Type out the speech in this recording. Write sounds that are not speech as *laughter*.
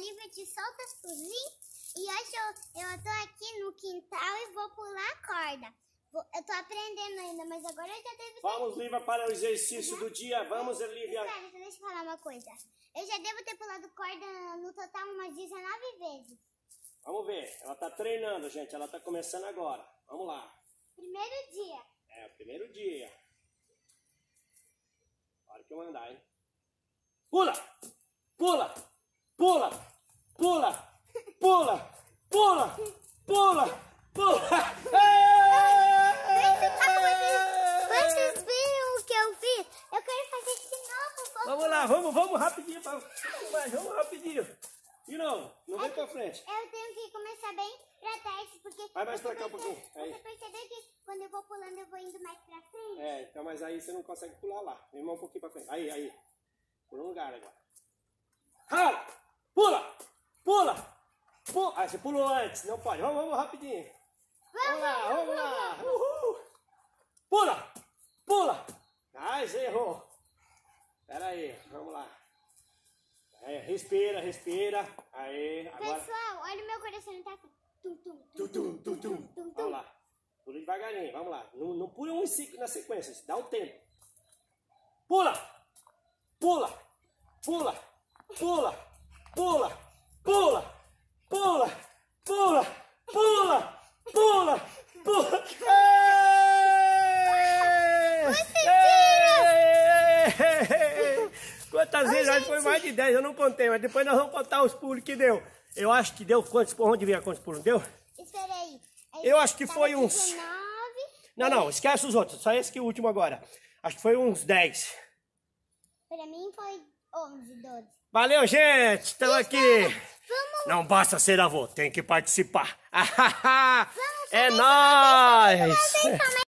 livre de soltas pudim. E hoje eu, eu tô aqui no quintal e vou pular a corda. Vou, eu tô aprendendo ainda, mas agora eu já devo Vamos, Lívia, para o exercício uhum. do dia. Vamos, Lívia. Espera, deixa eu falar uma coisa. Eu já devo ter pulado corda no total umas 19 vezes. Vamos ver. Ela tá treinando, gente. Ela tá começando agora. Vamos lá. Primeiro dia. É, o primeiro dia. Hora que eu andar, hein? Pula! Pula! pula, pula, pula, pula, pula, pula. Vocês viram o que eu fiz? Eu quero fazer de novo. Vamos lá, vamos, vamos rapidinho, mas vamos rapidinho. De novo, não vem é pra frente. Eu tenho que começar bem pra trás, porque... Vai mais pra cá um pouquinho. Aí. Você percebeu que quando eu vou pulando, eu vou indo mais pra frente? É, então, mas aí você não consegue pular lá. Vem mais um pouquinho pra frente. Aí, aí. Por um lugar agora. Aí ah, você pulou antes, não pode. Vamos, vamos rapidinho. Vamos lá, vamos lá. Pula, pula. Ai, ah, você errou. Pera aí, vamos lá. É, respira, respira. Aí, agora. Pessoal, olha o meu coração tá aqui. Tum, tum, tum, tum, tum, tum, tum, Vamos lá. Pula devagarinho, vamos lá. Não, não pula um na sequência, dá um tempo. Pula! Pula! Pula! Pula! Pula! Pula! quantas vezes? Acho foi mais de 10, eu não contei, mas depois nós vamos contar os pulos que deu. Eu acho que deu quantos pulos? Onde vinha quantos pulos? Deu? Espera aí. Eu acho que tá foi uns... 19, não, não, esquece os outros, só esse que é o último agora. Acho que foi uns 10. Pra mim foi 11, 12. Valeu, gente! Estamos aqui! Vamos... Não basta ser avô, tem que participar. *laughs* é nóis!